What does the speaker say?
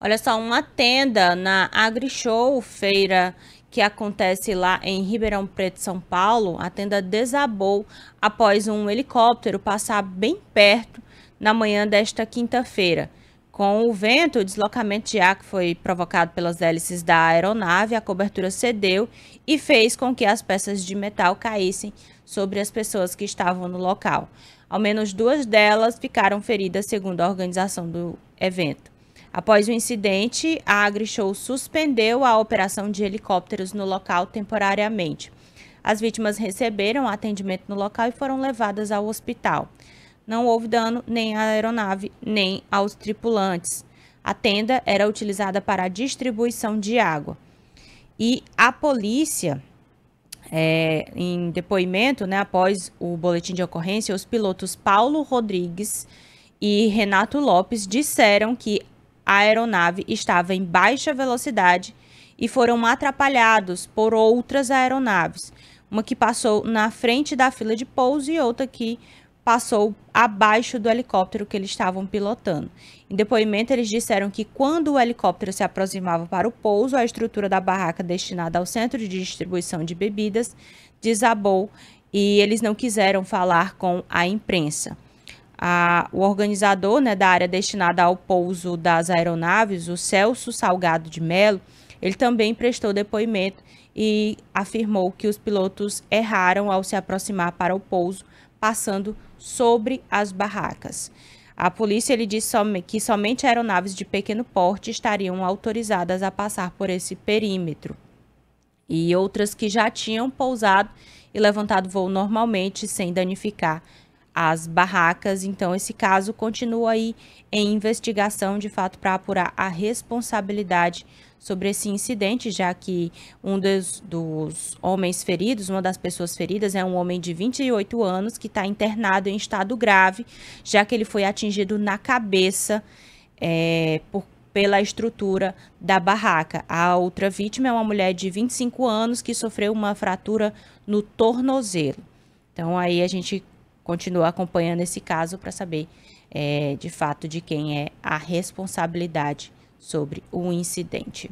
Olha só, uma tenda na AgriShow, feira que acontece lá em Ribeirão Preto, São Paulo, a tenda desabou após um helicóptero passar bem perto na manhã desta quinta-feira. Com o vento, o deslocamento de ar que foi provocado pelas hélices da aeronave, a cobertura cedeu e fez com que as peças de metal caíssem sobre as pessoas que estavam no local. Ao menos duas delas ficaram feridas, segundo a organização do evento. Após o incidente, a AgriShow suspendeu a operação de helicópteros no local temporariamente. As vítimas receberam atendimento no local e foram levadas ao hospital. Não houve dano nem à aeronave, nem aos tripulantes. A tenda era utilizada para a distribuição de água. E a polícia, é, em depoimento, né, após o boletim de ocorrência, os pilotos Paulo Rodrigues e Renato Lopes disseram que a aeronave estava em baixa velocidade e foram atrapalhados por outras aeronaves, uma que passou na frente da fila de pouso e outra que passou abaixo do helicóptero que eles estavam pilotando. Em depoimento, eles disseram que quando o helicóptero se aproximava para o pouso, a estrutura da barraca destinada ao centro de distribuição de bebidas desabou e eles não quiseram falar com a imprensa. A, o organizador né, da área destinada ao pouso das aeronaves, o Celso Salgado de Melo, ele também prestou depoimento e afirmou que os pilotos erraram ao se aproximar para o pouso, passando sobre as barracas. A polícia ele disse que somente aeronaves de pequeno porte estariam autorizadas a passar por esse perímetro. E outras que já tinham pousado e levantado voo normalmente sem danificar as barracas. Então, esse caso continua aí em investigação, de fato, para apurar a responsabilidade sobre esse incidente, já que um dos, dos, homens feridos, uma das pessoas feridas, é um homem de 28 anos que está internado em estado grave, já que ele foi atingido na cabeça é, por, pela estrutura da barraca. A outra vítima é uma mulher de 25 anos que sofreu uma fratura no tornozelo. Então aí a gente continua acompanhando esse caso para saber é, de fato de quem é a responsabilidade sobre o incidente.